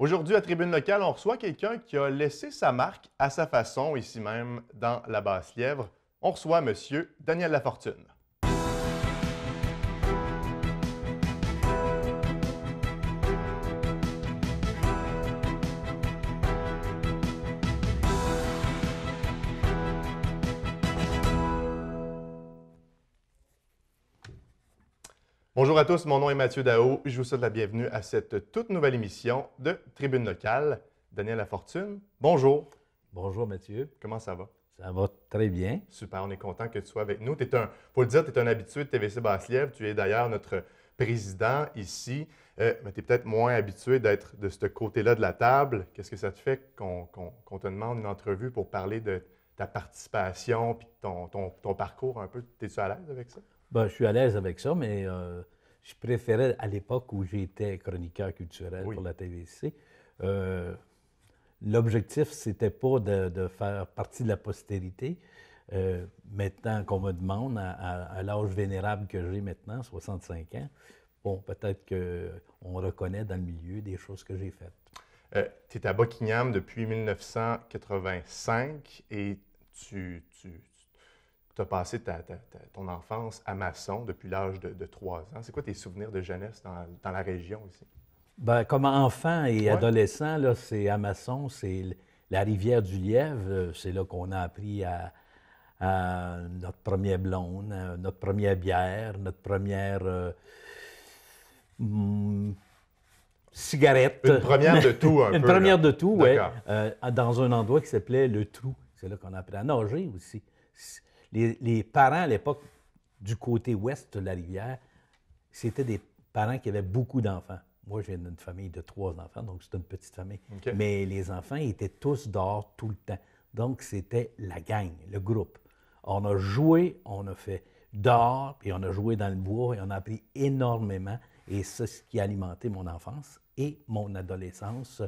Aujourd'hui, à Tribune Locale, on reçoit quelqu'un qui a laissé sa marque à sa façon, ici même, dans la Basse-Lièvre. On reçoit M. Daniel Lafortune. Bonjour à tous, mon nom est Mathieu Dao. Je vous souhaite la bienvenue à cette toute nouvelle émission de Tribune locale. Daniel Lafortune, bonjour. Bonjour Mathieu. Comment ça va? Ça va très bien. Super, on est content que tu sois avec nous. Il faut le dire, tu es un habitué de TVC basse Tu es d'ailleurs notre président ici. Euh, mais tu es peut-être moins habitué d'être de ce côté-là de la table. Qu'est-ce que ça te fait qu'on te demande une entrevue pour parler de ta participation puis ton, ton, parcours un peu? Es-tu à l'aise avec ça? Ben, je suis à l'aise avec ça, mais euh, je préférais, à l'époque où j'étais chroniqueur culturel pour la TVC, euh, l'objectif, c'était pas de, faire partie de la postérité. Euh, maintenant qu'on me demande, à, l'âge vénérable que j'ai maintenant, 65 ans, bon, peut-être qu'on reconnaît dans le milieu des choses que j'ai faites. Euh, tu es à Buckingham depuis 1985 et tu, tu, tu as passé ton enfance à Masson depuis l'âge de, de, 3 ans. C'est quoi tes souvenirs de jeunesse dans, la région ici? Bien, comme enfant et adolescent, c'est à Masson, c'est la rivière du Lièvre. Euh, c'est là qu'on a appris à, notre première blonde, euh, notre première bière, notre première euh, hmm, cigarette. Une première de tout, un peu. Une première de tout, oui. dans un endroit qui s'appelait Le Trou. C'est là qu'on a appris à nager aussi les, parents à l'époque du côté ouest de la rivière, c'était des parents qui avaient beaucoup d'enfants. Moi, j'ai une famille de trois enfants, donc c'est une petite famille. Mais les enfants étaient tous dehors tout le temps. Donc, c'était la gang, le groupe. On a joué, on a fait dehors, puis on a joué dans le bois, et on a appris énormément. Et c'est ce qui a alimenté mon enfance et mon adolescence,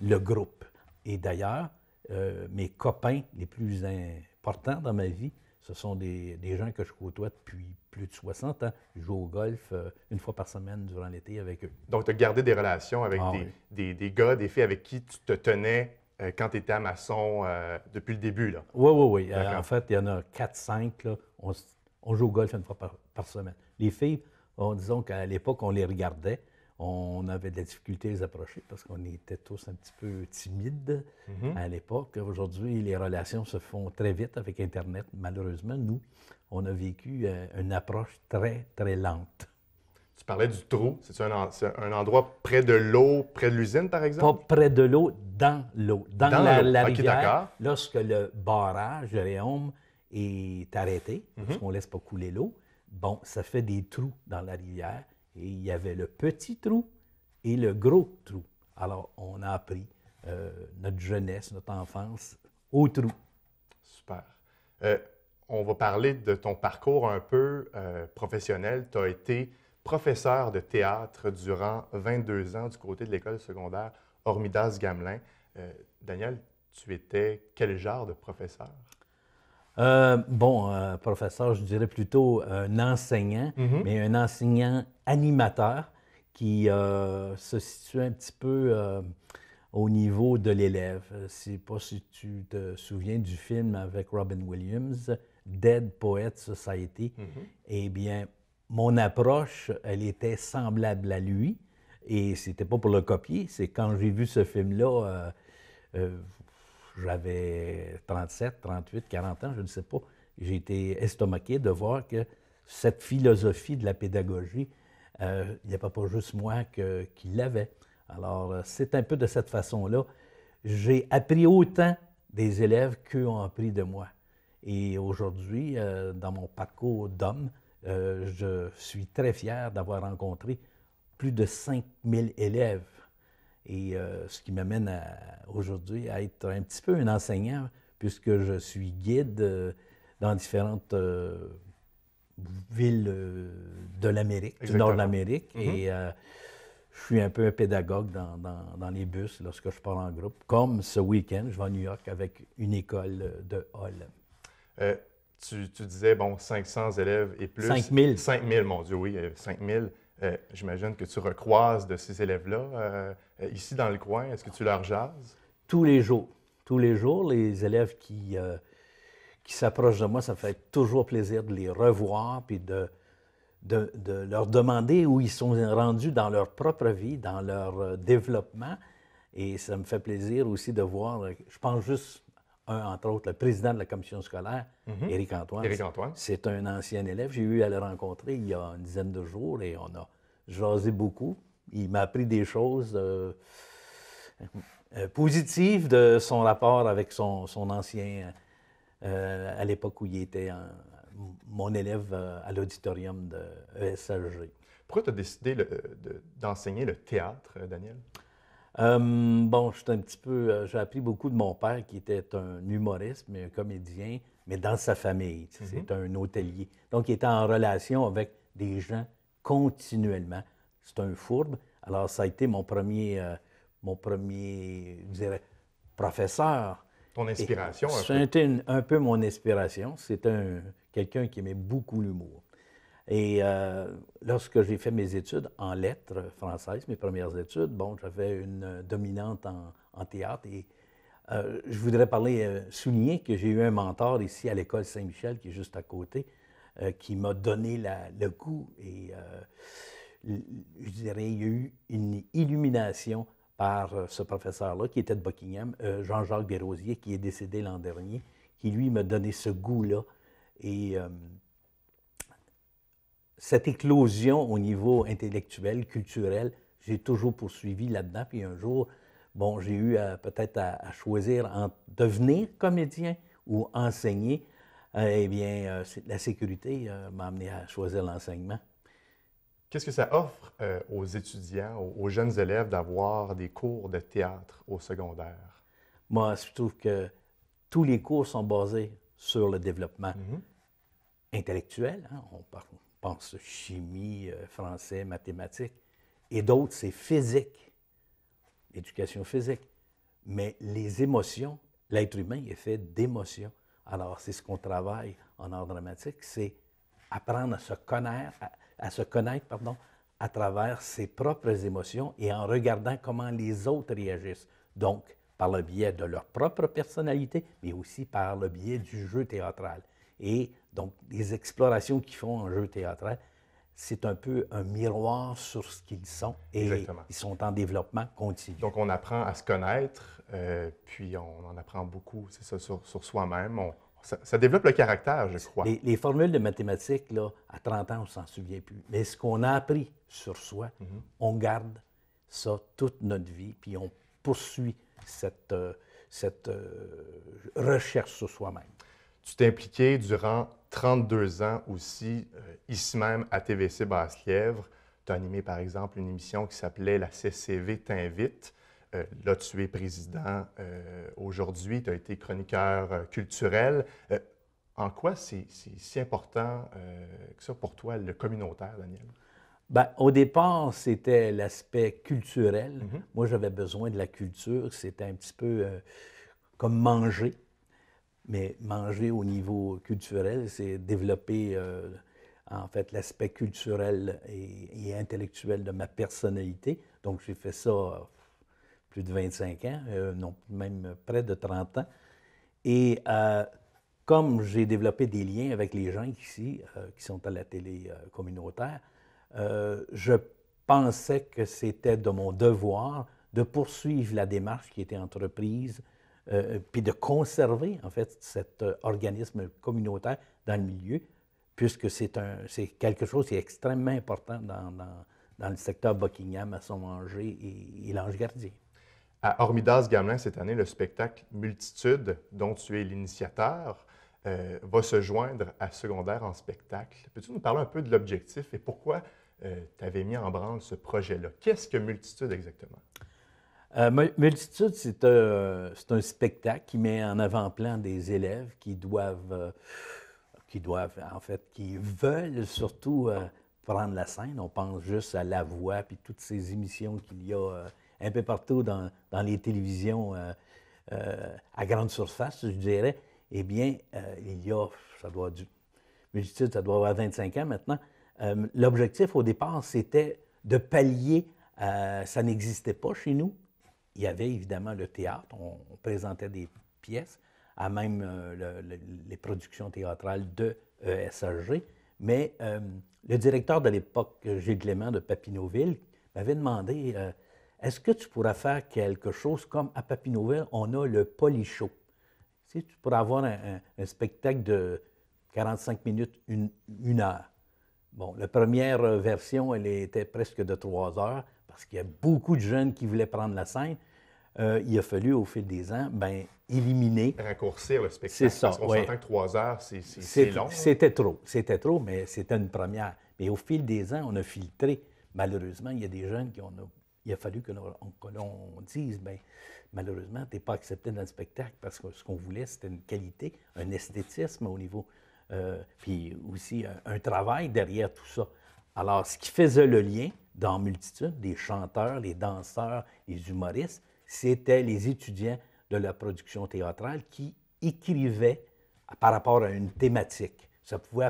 le groupe. Et d'ailleurs, euh, mes copains les plus importants dans ma vie, ce sont des, gens que je côtoie depuis plus de 60 ans. Je joue au golf euh, une fois par semaine durant l'été avec eux. Donc, tu as gardé des relations avec ah des, des, gars, des filles avec qui tu te tenais euh, quand tu étais à maçon euh, depuis le début. Là. Oui, oui, oui. en fait, il y en a 4-5. On, joue au golf une fois par, semaine. Les filles, disons qu'à l'époque, on les regardait on avait de la difficulté à les approcher parce qu'on était tous un petit peu timides mhm. à l'époque. Aujourd'hui, les relations se font très vite avec Internet. Malheureusement, nous, on a vécu euh, une approche très, très lente. Tu parlais du trou. C'est un, un, endroit près de l'eau, près de l'usine, par exemple? Pas près de l'eau, dans l'eau. Dans, la, rivière, lorsque le barrage de Réaume est arrêté, mm ne laisse pas couler l'eau, bon, ça fait des trous dans la rivière et il y avait le petit trou et le gros trou. Alors, on a appris euh, notre jeunesse, notre enfance au trou. Super. Euh, on va parler de ton parcours un peu euh, professionnel. Tu as été professeur de théâtre durant 22 ans du côté de l'école secondaire Hormidas Gamelin. Daniel, tu étais quel genre de professeur? Euh, bon, euh, professeur, je dirais plutôt un enseignant, mhm. mais un enseignant animateur qui euh, se situe un petit peu au niveau de l'élève. Je ne sais pas si tu te souviens du film avec Robin Williams, Dead Poet Society. Mhm. Eh bien, mon approche, elle était semblable à lui. Et c'était pas pour le copier, c'est quand j'ai vu ce film-là, j'avais 37, 38, 40 ans, je ne sais pas. J'ai été estomaqué de voir que cette philosophie de la pédagogie, euh, il n'y a pas juste moi que, qui l'avait. Alors, euh, c'est un peu de cette façon-là. J'ai appris autant des élèves qu'eux ont appris de moi. Et aujourd'hui, euh, dans mon parcours d'homme, je suis très fier d'avoir rencontré plus de 5000 élèves et euh, ce qui m'amène aujourd'hui à être un petit peu un enseignant, puisque je suis guide euh, dans différentes euh, villes de l'Amérique, du nord de l'Amérique. Mm-hmm. Et je suis un peu un pédagogue dans, les bus lorsque je parle en groupe. Comme ce week-end, je vais à New York avec une école de Hall. Tu, tu, disais, bon, 500 élèves et plus. 5000. 5000, mon Dieu, oui, 5000. Euh, j'imagine que tu recroises de ces élèves-là euh, ici dans le coin. Est-ce que tu leur jases? Tous les jours. Tous les jours, les élèves qui, euh, qui s'approchent de moi, ça fait toujours plaisir de les revoir puis de, de, de, leur demander où ils sont rendus dans leur propre vie, dans leur développement. Et ça me fait plaisir aussi de voir, je pense juste entre autres, le président de la commission scolaire, mhm. Éric Antoine. Éric Antoine. C'est un ancien élève. J'ai eu à le rencontrer il y a une dizaine de jours et on a jasé beaucoup. Il m'a appris des choses euh, euh, positives de son rapport avec son, ancien, euh, à l'époque où il était mon élève à l'auditorium de ESLG. Pourquoi tu as décidé d'enseigner le théâtre, Daniel? Euh, bon, un petit peu. Euh, j'ai appris beaucoup de mon père qui était un humoriste, mais un comédien, mais dans sa famille. Mhm. C'est un hôtelier. Donc, il était en relation avec des gens continuellement. C'est un fourbe. Alors, ça a été mon premier, euh, mon premier, je professeur. Ton inspiration, un peu. C'était un peu mon inspiration. un quelqu'un qui aimait beaucoup l'humour. Et euh, lorsque j'ai fait mes études en lettres françaises, mes premières études, bon, j'avais une euh, dominante en, théâtre et euh, je voudrais parler, souligner que j'ai eu un mentor ici à l'école Saint-Michel qui est juste à côté, qui m'a donné le goût et je dirais, il y a eu une illumination par ce professeur-là qui était de Buckingham, Jean-Jacques Bérosier, qui est décédé l'an dernier, qui lui m'a donné ce goût-là et cette éclosion au niveau intellectuel, culturel, j'ai toujours poursuivi là-dedans. Puis un jour, bon, j'ai eu peut-être à, choisir entre devenir comédien ou enseigner. Et eh bien, euh, la sécurité euh, m'a amené à choisir l'enseignement. Qu'est-ce que ça offre euh, aux étudiants, aux, jeunes élèves d'avoir des cours de théâtre au secondaire? Moi, je trouve que tous les cours sont basés sur le développement mm-hmm. intellectuel. Hein. On parle pense chimie, euh, français, mathématiques, et d'autres, c'est physique, éducation physique. Mais les émotions, l'être humain est fait d'émotions. Alors, c'est ce qu'on travaille en art dramatique, c'est apprendre à se connaître, à, à, se connaître pardon, à travers ses propres émotions et en regardant comment les autres réagissent. Donc, par le biais de leur propre personnalité, mais aussi par le biais du jeu théâtral. Et donc, les explorations qu'ils font en jeu théâtral, hein, c'est un peu un miroir sur ce qu'ils sont et ils sont en développement continu. Donc, on apprend à se connaître, euh, puis on en apprend beaucoup, c'est ça, sur, soi-même. ça, développe le caractère, je crois. Les, les, formules de mathématiques, là, à 30 ans, on ne s'en souvient plus. Mais ce qu'on a appris sur soi, mhm. on garde ça toute notre vie, puis on poursuit cette, euh, cette euh, recherche sur soi-même. Tu t'es impliqué durant 32 ans aussi, euh, ici même à TVC Basse-Lièvre. Tu as animé, par exemple, une émission qui s'appelait La CCV t'invite. Euh, là, tu es président euh, aujourd'hui, tu as été chroniqueur culturel. en quoi c'est si important que ça pour toi, le communautaire, Daniel? Bien, au départ, c'était l'aspect culturel. Mm-hmm. Moi, j'avais besoin de la culture. C'était un petit peu comme manger. Mais manger au niveau culturel, c'est développer euh, en fait l'aspect culturel et, intellectuel de ma personnalité. Donc j'ai fait ça euh, plus de 25 ans, euh, non, même près de 30 ans. Et comme j'ai développé des liens avec les gens ici, qui sont à la télé communautaire, je pensais que c'était de mon devoir de poursuivre la démarche qui était entreprise euh, euh, puis de conserver, en fait, cet euh, organisme communautaire dans le milieu, puisque c'est, quelque chose qui est extrêmement important dans, dans, le secteur Buckingham, à son manger et, l'Ange gardien. À Hormidas Gamelin, cette année, le spectacle Multitude, dont tu es l'initiateur, va se joindre à Secondaire en spectacle. Peux-tu nous parler un peu de l'objectif et pourquoi tu avais mis en branle ce projet-là? Qu'est-ce que Multitude exactement? Euh, multitude, euh, c'est un, spectacle qui met en avant-plan des élèves qui doivent, euh, qui doivent, en fait, qui veulent surtout prendre la scène. On pense juste à La Voix puis toutes ces émissions qu'il y a un peu partout dans, les télévisions à grande surface, je dirais. Eh bien, il y a, ça doit du multitude, ça doit avoir 25 ans maintenant. L'objectif au départ, c'était de pallier ça n'existait pas chez nous, il y avait évidemment le théâtre. On, présentait des pièces, à même euh, les productions théâtrales de ESRG. Euh, Mais euh, le directeur de l'époque, Gilles Clément de Papineauville, m'avait demandé Est-ce que tu pourrais faire quelque chose comme à Papineauville, on a le polichot Si tu pourrais avoir un, spectacle de 45 minutes, une, une heure. Bon, la première version, elle était presque de trois heures parce qu'il y a beaucoup de jeunes qui voulaient prendre la scène. Euh, il a fallu, au fil des ans, ben, éliminer. Raccourcir le spectacle. C'est ça. s'entend que trois heures, c'est long. C'était trop. C'était trop, mais c'était une première. Mais au fil des ans, on a filtré. Malheureusement, il y a des jeunes qui ont. Il a fallu que l'on dise, ben, malheureusement, tu n'es pas accepté dans le spectacle parce que ce qu'on voulait, c'était une qualité, un esthétisme au niveau. Euh, puis aussi un, travail derrière tout ça. Alors, ce qui faisait le lien, dans multitude, des chanteurs, les danseurs, les humoristes, c'était les étudiants de la production théâtrale qui écrivaient par rapport à une thématique. Ça pouvait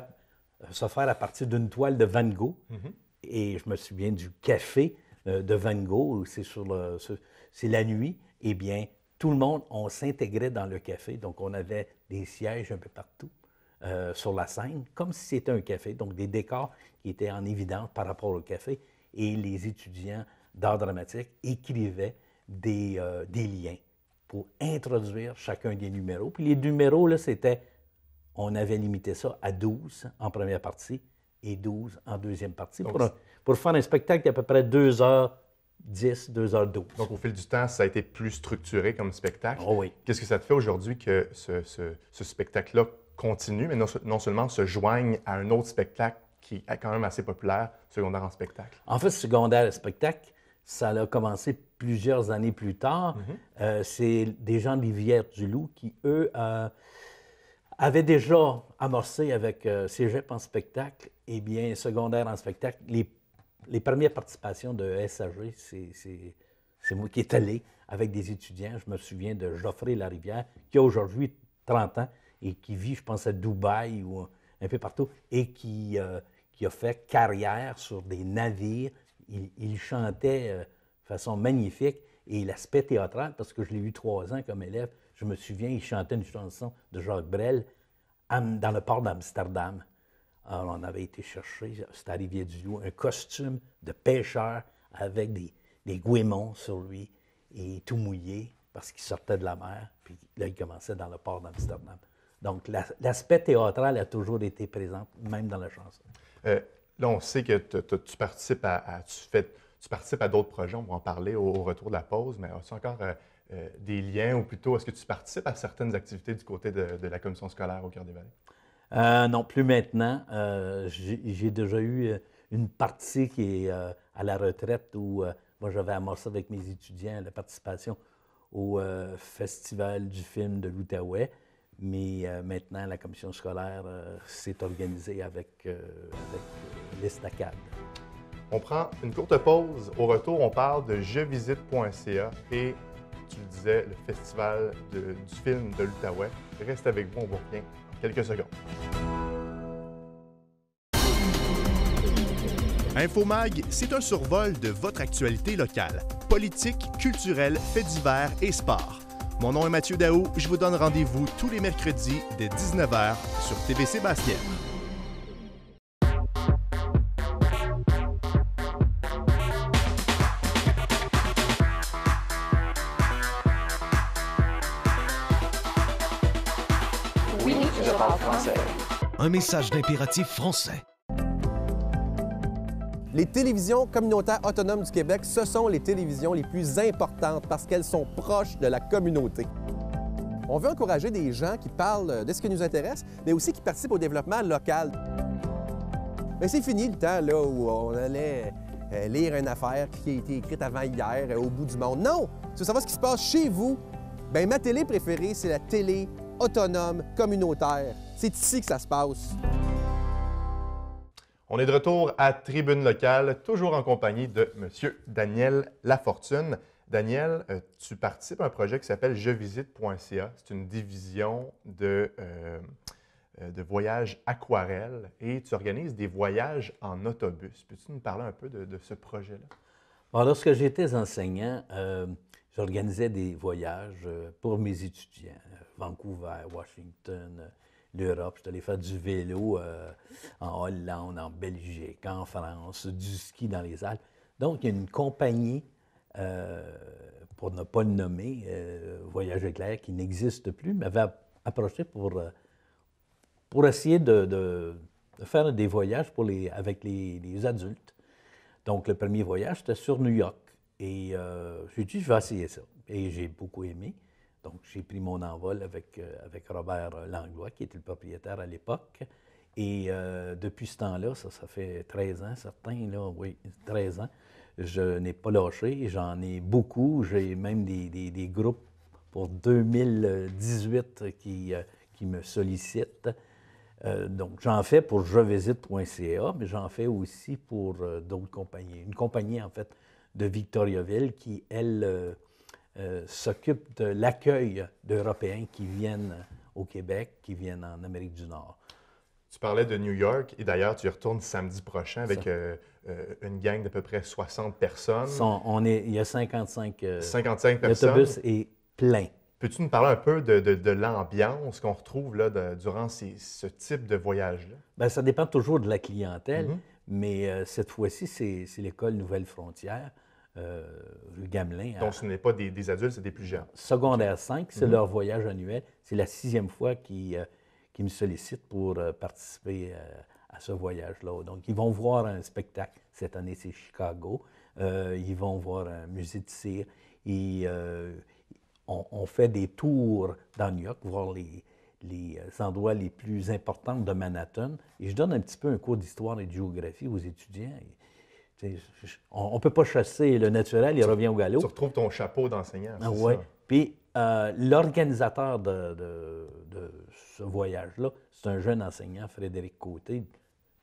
euh, se faire à partir d'une toile de Van Gogh. Mhm. Et je me souviens du café euh, de Van Gogh, c'est sur c'est la nuit. Eh bien, tout le monde, on s'intégrait dans le café, donc on avait des sièges un peu partout. Euh, sur la scène, comme si c'était un café, donc des décors qui étaient en évidence par rapport au café et les étudiants d'art dramatique écrivaient euh, des, liens pour introduire chacun des numéros. Puis les numéros, là, c'était, on avait limité ça à 12 en première partie et 12 en deuxième partie pour, faire un spectacle d'à peu près 2h10, 2h12. Donc au fil du temps, ça a été plus structuré comme spectacle. Oh oui. Qu'est-ce que ça te fait aujourd'hui que ce, spectacle-là continue, mais non seulement se joigne à un autre spectacle qui est quand même assez populaire, secondaire en spectacle. En fait, secondaire en spectacle, ça a commencé plusieurs années plus tard. Mhm. Euh, c'est des gens de l'Ivière-du-Loup qui, eux, euh, avaient déjà amorcé avec euh, Cégep en spectacle et bien secondaire en spectacle. Les, les premières participations de SAG, c'est moi qui est allé avec des étudiants. Je me souviens de Geoffrey Larivière, qui a aujourd'hui 30 ans et qui vit, je pense, à Dubaï ou un peu partout, et euh, qui, a fait carrière sur des navires. Il, chantait euh, de façon magnifique et l'aspect théâtral, parce que je l'ai eu trois ans comme élève, je me souviens, il chantait une chanson de Jacques Brel dans le port d'Amsterdam. Alors, on avait été chercher, c'était à du loup un costume de pêcheur avec des, des sur lui et tout mouillé parce qu'il sortait de la mer. Puis là, il commençait dans le port d'Amsterdam. Donc, l'aspect théâtral a toujours été présent, même dans la chanson. Euh, là, on sait que tu participes à, à d'autres projets. On va en parler au, retour de la pause, mais as-tu encore euh, euh, des liens ou plutôt est-ce que tu participes à certaines activités du côté de, de la commission scolaire au cœur des Vallées? non, plus maintenant. J'ai déjà eu une partie qui est à la retraite où moi j'avais amorcé avec mes étudiants la participation au Festival du film de l'Outaouais. Mais euh, maintenant, la commission scolaire euh, s'est organisée avec, euh, On prend une courte pause. Au retour, on parle de jevisite.ca et, tu le disais, le festival du film de l'Outaouais. Reste avec vous, on vous revient en quelques secondes. Infomag, c'est un survol de votre actualité locale. Politique, culturelle, faits divers et sport. Mon nom est Mathieu Daou. Je vous donne rendez-vous tous les mercredis dès 19h sur TBC Basket. Oui, je parle français. Un message d'impératif français. Les télévisions communautaires autonomes du Québec, ce sont les télévisions les plus importantes parce qu'elles sont proches de la communauté. On veut encourager des gens qui parlent de ce qui nous intéresse, mais aussi qui participent au développement local. Mais c'est fini le temps là, où on allait euh, lire une affaire qui a été écrite avant hier euh, au bout du monde. Non! Tu veux savoir ce qui se passe chez vous? Bien, ma télé préférée, c'est la télé autonome communautaire. C'est ici que ça se passe. On est de retour à Tribune locale, toujours en compagnie de M. Daniel Lafortune. Daniel, euh, tu participes à un projet qui s'appelle jevisite.ca. C'est une division de, euh, euh, de voyages aquarelles et tu organises des voyages en autobus. Peux-tu nous parler un peu de, ce projet-là? lorsque j'étais enseignant, j'organisais des voyages pour mes étudiants. Vancouver, Washington, l'Europe. Je suis allé faire du vélo euh, en Hollande, en Belgique, en France, du ski dans les Alpes. Donc, il y a une compagnie, euh, pour ne pas le nommer, euh, Voyage éclair, qui n'existe plus, m'avait approché pour, pour essayer de, faire des voyages pour les, avec les, les adultes. Donc, le premier voyage, c'était sur New York. Et j'ai dit, je vais essayer ça. Et j'ai beaucoup aimé. Donc, j'ai pris mon envol avec, euh, avec Robert Langlois, qui était le propriétaire à l'époque. Et euh, depuis ce temps-là, ça, ça fait 13 ans, certains, là, oui, 13 ans, je n'ai pas lâché. J'en ai beaucoup. J'ai même des, groupes pour 2018 qui, euh, qui me sollicitent. donc, j'en fais pour jevisite.ca, mais j'en fais aussi pour d'autres compagnies. Une compagnie, en fait, de Victoriaville qui, elle, euh, s'occupe de l'accueil d'Européens qui viennent au Québec, qui viennent en Amérique du Nord. Tu parlais de New York et d'ailleurs, tu y retournes samedi prochain avec euh, euh, une gang d'à peu près 60 personnes. il y a 55, 55 personnes. L'autobus est plein. Peux-tu nous parler un peu de, l'ambiance qu'on retrouve là, durant ce type de voyage-là? Ben, ça dépend toujours de la clientèle, mm-hmm. mais cette fois-ci, c'est l'école Nouvelle Frontière. Euh, gamelin. Donc, ce n'est pas des, adultes, c'est des plus jeunes. Secondaire 5, c'est mhm. leur voyage annuel. C'est la sixième fois qu'ils euh, me sollicitent pour euh, participer à ce voyage-là. Donc, ils vont voir un spectacle. Cette année, c'est Chicago. ils vont voir un musée de cire. Et, on, fait des tours dans New York, voir les, endroits les plus importants de Manhattan. Et je donne un petit peu un cours d'histoire et de géographie aux étudiants on ne peut pas chasser le naturel, il revient au galop. Tu retrouves ton chapeau d'enseignant. Ah Puis euh, l'organisateur de, ce voyage-là, c'est un jeune enseignant, Frédéric Côté,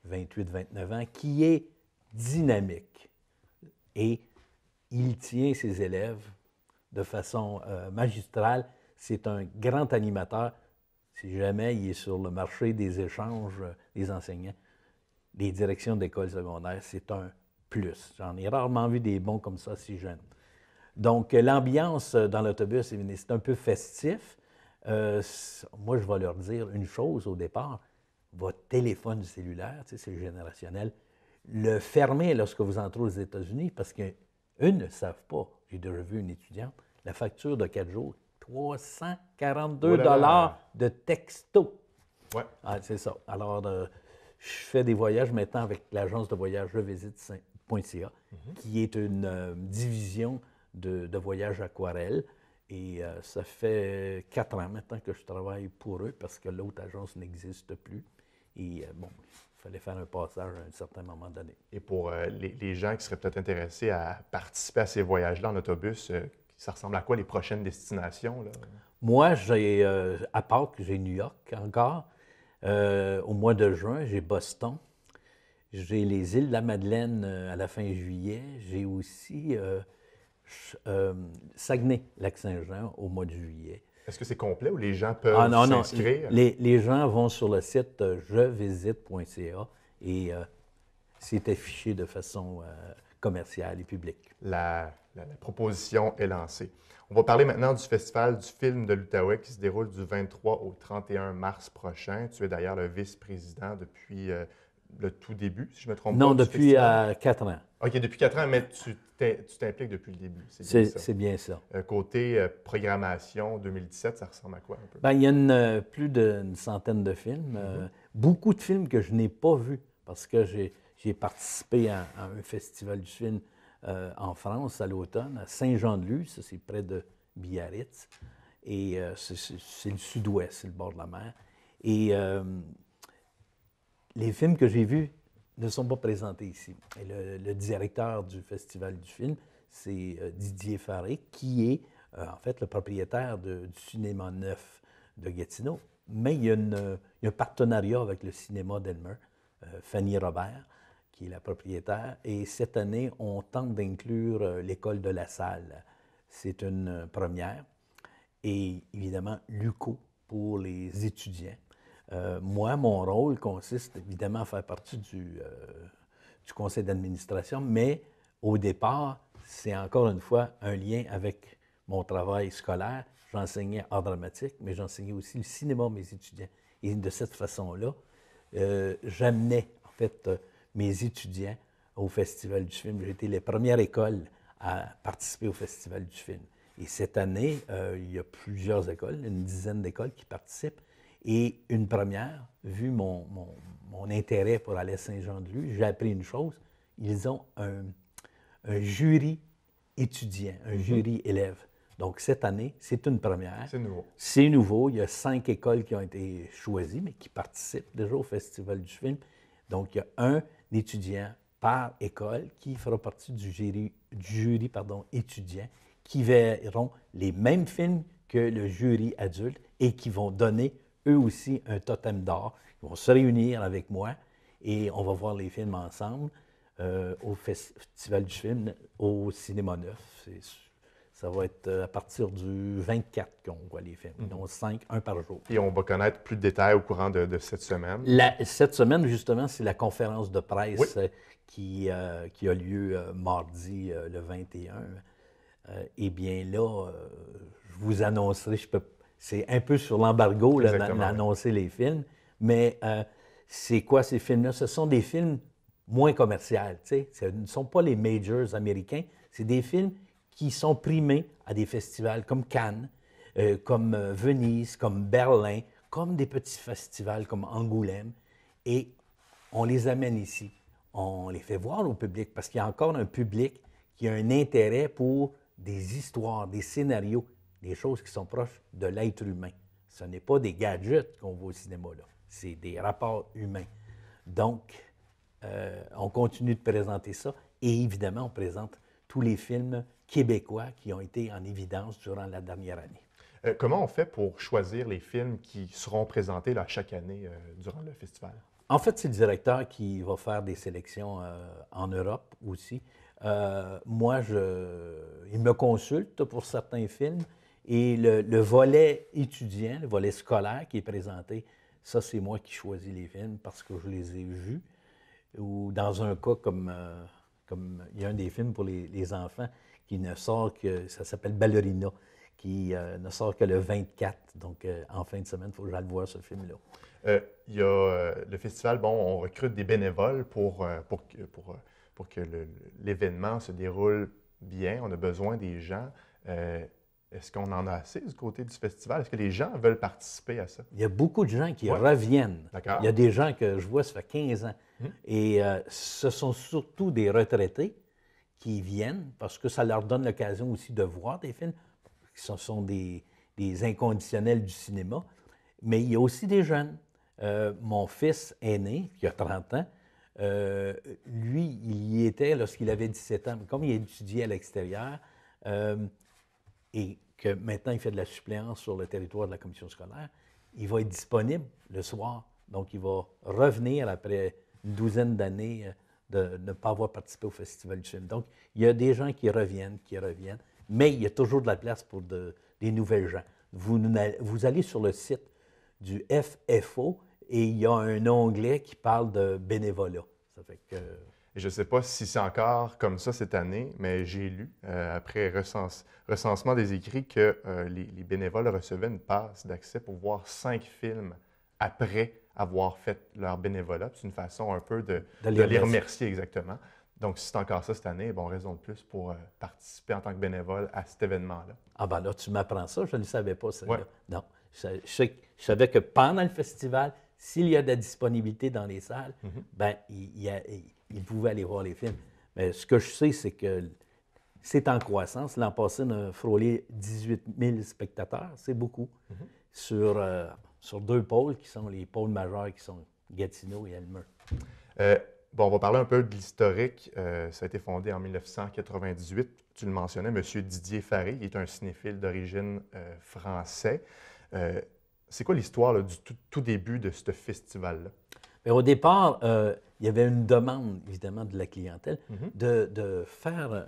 28-29 ans, qui est dynamique. Et il tient ses élèves de façon euh, magistrale. C'est un grand animateur. Si jamais il est sur le marché des échanges euh, des enseignants, des directions d'écoles secondaires, c'est un plus. J'en ai rarement vu des bons comme ça si jeunes. Donc, euh, l'ambiance euh, dans l'autobus, c'est un peu festif. Euh, moi, je vais leur dire une chose au départ. Votre téléphone cellulaire, tu c'est générationnel, le fermer lorsque vous entrez aux États-Unis parce qu'eux ne savent pas. J'ai déjà vu une étudiante, la facture de quatre jours, 342 dollars de texto. Ouais. Ah, c'est ça. Alors, je fais des voyages maintenant avec l'agence de voyage. Je visite Saint-Denis point mhm. qui est une euh, division de, voyages voyage aquarelle. Et euh, ça fait quatre ans maintenant que je travaille pour eux parce que l'autre agence n'existe plus. Et euh, bon, il fallait faire un passage à un certain moment donné. Et pour les, gens qui seraient peut-être intéressés à participer à ces voyages-là en autobus, ça ressemble à quoi les prochaines destinations? Moi, j'ai à que j'ai New York encore. au mois de juin, j'ai Boston. J'ai les îles de la Madeleine euh, à la fin juillet. J'ai aussi euh, euh, Saguenay, Lac-Saint-Jean, au mois de juillet. Est-ce que c'est complet ou les gens peuvent ah, s'inscrire? Les, gens vont sur le site jevisite.ca et c'est affiché de façon commerciale et publique. La, proposition est lancée. On va parler maintenant du Festival du film de l'Outaouais qui se déroule du 23 au 31 mars prochain. Tu es d'ailleurs le vice-président depuis le tout début, si je me trompe non, pas? Non, depuis euh, quatre ans. OK, depuis quatre ans, mais tu t'impliques depuis le début. C'est bien ça. Un euh, côté euh, programmation 2017, ça ressemble à quoi un peu? Bien, il y a plus d'une centaine de films. Mhm. beaucoup de films que je n'ai pas vus parce que j'ai participé à, un festival du film en France à l'automne, à Saint-Jean-de-Luz, ça, c'est près de Biarritz. Et c'est le sud-ouest, c'est le bord de la mer. Et les films que j'ai vus ne sont pas présentés ici. le, directeur du Festival du film, c'est euh, Didier Farré, qui est euh, en fait le propriétaire du cinéma neuf de Gatineau. Mais il y, a un partenariat avec le cinéma d'Elmer, euh, Fanny Robert, qui est la propriétaire. Et cette année, on tente d'inclure l'école de la salle. C'est une première. Et évidemment, LUCO pour les étudiants. Euh, moi, mon rôle consiste évidemment à faire partie euh, du, conseil d'administration, mais au départ, c'est encore une fois un lien avec mon travail scolaire. J'enseignais art dramatique, mais j'enseignais aussi le cinéma à mes étudiants. Et de cette façon-là, euh, j'amenais en fait mes étudiants au Festival du film. J'ai été les premières écoles à participer au Festival du film. Et cette année, il y a plusieurs écoles, une dizaine d'écoles qui participent. Et une première, vu mon, intérêt pour aller à Saint-Jean-de-Luz, j'ai appris une chose. Ils ont un, jury étudiant, un mhm. jury élève. Donc, cette année, c'est une première. C'est nouveau. C'est nouveau. Il y a cinq écoles qui ont été choisies, mais qui participent déjà au Festival du film. Donc, il y a un étudiant par école qui fera partie du jury, jury pardon, étudiant, qui verront les mêmes films que le jury adulte et qui vont donner eux aussi un totem d'or. Ils vont se réunir avec moi et on va voir les films ensemble euh, au Festival du film, au Cinéma Neuf. Ça va être euh, à partir du 24 qu'on voit les films, mhm. donc 5, un par jour. Et on va connaître plus de détails au courant de, cette semaine. cette semaine, justement, c'est la conférence de presse euh, qui, qui, a lieu mardi le 21. eh bien là, je vous annoncerai, je peux c'est un peu sur l'embargo d'annoncer les films, mais euh, c'est quoi ces films-là? Ce sont des films moins commerciaux, ce ne sont pas les majors américains, c'est des films qui sont primés à des festivals comme Cannes, euh, comme euh, Venise, comme Berlin, comme des petits festivals comme Angoulême, et on les amène ici. On les fait voir au public parce qu'il y a encore un public qui a un intérêt pour des histoires, des scénarios, des choses qui sont proches de l'être humain. Ce n'est pas des gadgets qu'on voit au cinéma, là. C'est des rapports humains. Donc, euh, on continue de présenter ça. Et évidemment, on présente tous les films québécois qui ont été en évidence durant la dernière année. Euh, comment on fait pour choisir les films qui seront présentés là, chaque année euh, durant le festival? En fait, c'est le directeur qui va faire des sélections en Europe aussi. moi, je, il me consulte pour certains films et le, le, volet étudiant, le volet scolaire qui est présenté, ça, c'est moi qui choisis les films parce que je les ai vus. Ou dans un cas comme, euh, comme il y a un des films pour les, les enfants qui ne sort que, ça s'appelle Ballerina, qui euh, ne sort que le 24. Donc, euh, en fin de semaine, il faut que j'aille voir ce film-là. Il y a le festival, bon, on recrute des bénévoles pour, pour, pour, pour que l'événement se déroule bien. On a besoin des gens. Est-ce qu'on en a assez du côté du festival? Est-ce que les gens veulent participer à ça? Il y a beaucoup de gens qui reviennent. Il y a des gens que je vois, ça fait 15 ans. Hmm. Et euh, ce sont surtout des retraités qui viennent parce que ça leur donne l'occasion aussi de voir des films. Ce sont des, inconditionnels du cinéma. Mais il y a aussi des jeunes. Euh, mon fils aîné, qui a 30 ans, euh, lui, il y était lorsqu'il avait 17 ans. comme il étudiait à l'extérieur, et que maintenant il fait de la suppléance sur le territoire de la commission scolaire, il va être disponible le soir. Donc, il va revenir après une douzaine d'années euh, de ne pas avoir participé au Festival du film. Donc, il y a des gens qui reviennent, qui reviennent, mais il y a toujours de la place pour de, des nouvelles gens. Vous, vous allez sur le site du FFO et il y a un onglet qui parle de bénévolat. Ça fait que je ne sais pas si c'est encore comme ça cette année, mais j'ai lu, euh, après recensement des écrits, que euh, les, bénévoles recevaient une passe d'accès pour voir cinq films après avoir fait leur bénévolat. C'est une façon un peu de, les, remercier exactement. Donc, si c'est encore ça cette année, bon, raison de plus pour euh, participer en tant que bénévole à cet événement-là. Ah ben là, tu m'apprends ça, je ne le savais pas, ça. Non, je, savais que pendant le festival, s'il y a de la disponibilité dans les salles, mm-hmm. ben, il y a ils pouvaient aller voir les films. Mais ce que je sais, c'est que c'est en croissance. L'an passé, on a frôlé 18 000 spectateurs. C'est beaucoup. Mm-hmm. sur, euh, sur deux pôles qui sont les pôles majeurs, qui sont Gatineau et Elmer. Euh, bon, on va parler un peu de l'historique. Euh, ça a été fondé en 1998. Tu le mentionnais, M. Didier Faré, il est un cinéphile d'origine français. c'est quoi l'histoire du tout, début de ce festival-là? Et au départ, euh, il y avait une demande, évidemment, de la clientèle mhm. de, faire euh,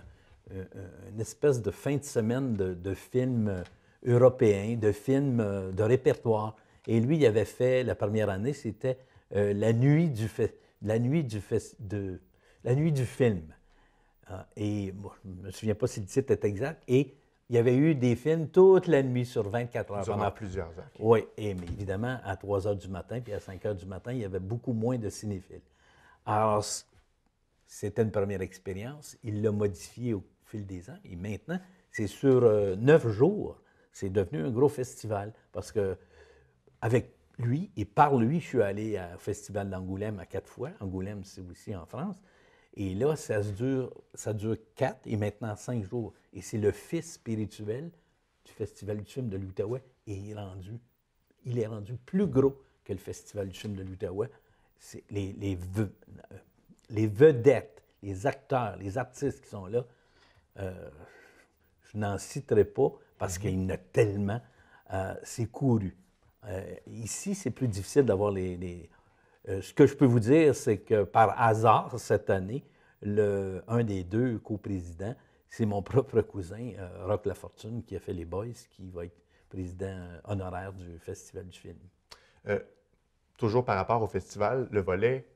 euh, une espèce de fin de semaine de, films européens, de films de répertoire. Et lui, il avait fait, la première année, c'était la, nuit du la, nuit du la nuit du film. Ah, et je ne me souviens pas si le titre est exact il y avait eu des films toute la nuit sur 24 heures. pendant plusieurs heures. Oui, et, mais évidemment, à 3 heures du matin puis à 5 heures du matin, il y avait beaucoup moins de cinéphiles. Alors, c'était une première expérience. Il l'a modifié au fil des ans. Et maintenant, c'est sur euh, neuf jours, c'est devenu un gros festival. Parce que, avec lui et par lui, je suis allé au Festival d'Angoulême à quatre fois. Angoulême, c'est aussi en France. Et là, ça, se dure, ça dure quatre et maintenant cinq jours. Et c'est le fils spirituel du Festival du film de l'Outaouais et il est, rendu, il est rendu plus gros que le Festival du film de l'Outaouais. Euh, les, vedettes, les acteurs, les artistes qui sont là, euh, je n'en citerai pas parce mhm. qu'il y en a tellement. Euh, c'est couru. ici, c'est plus difficile d'avoir les, euh, ce que je peux vous dire, c'est que par hasard, cette année, un des deux coprésidents, c'est mon propre cousin, euh, Rock La Fortune, qui a fait les Boys, qui va être président euh, honoraire du Festival du film. toujours par rapport au festival, le volet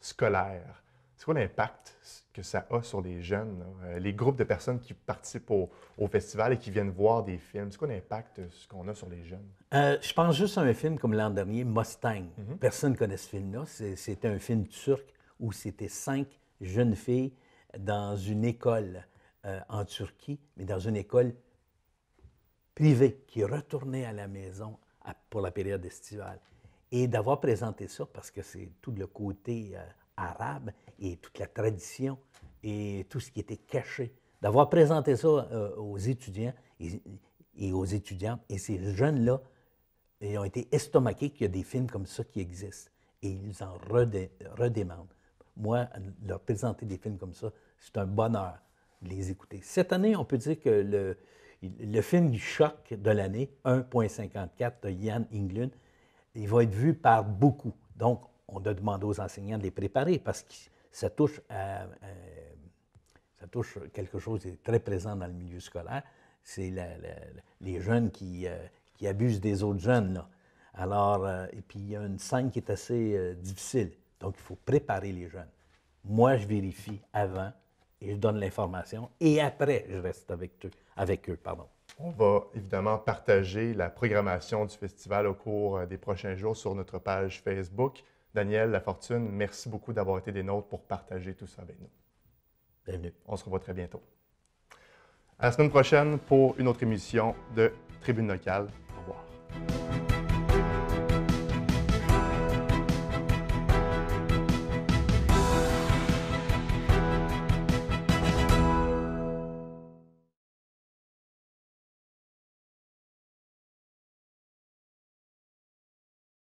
scolaire. C'est quoi l'impact que ça a sur les jeunes, euh, les groupes de personnes qui participent au, festival et qui viennent voir des films? C'est quoi l'impact euh, qu'on a sur les jeunes? Euh, je pense juste à un film comme l'an dernier, Mustang. Mhm. Personne ne connaît ce film-là. C'était un film turc où c'était cinq jeunes filles dans une école en Turquie, mais dans une école privée qui retournait à la maison pour la période estivale. Et d'avoir présenté ça, parce que c'est tout le côté arabe, et toute la tradition et tout ce qui était caché, d'avoir présenté ça euh, aux étudiants et, aux étudiantes. Et ces jeunes-là, ils ont été estomaqués qu'il y a des films comme ça qui existent. Et ils en redemandent redémandent. Moi, leur présenter des films comme ça, c'est un bonheur de les écouter. Cette année, on peut dire que le, le film du choc de l'année, 1.54 de Yann Englund, il va être vu par beaucoup. Donc, on a demandé aux enseignants de les préparer parce qu'ils ça touche, à, quelque chose qui est très présent dans le milieu scolaire. C'est les jeunes euh, qui, abusent des autres jeunes. Alors, euh, et puis il y a une scène qui est assez euh, difficile. Donc, il faut préparer les jeunes. Moi, je vérifie avant et je donne l'information. Et après, je reste avec eux. Avec eux pardon. On va évidemment partager la programmation du festival au cours des prochains jours sur notre page Facebook. Daniel, La Fortune, merci beaucoup d'avoir été des nôtres pour partager tout ça avec nous. Bienvenue. On se revoit très bientôt. À la semaine prochaine pour une autre émission de Tribune locale. Au revoir.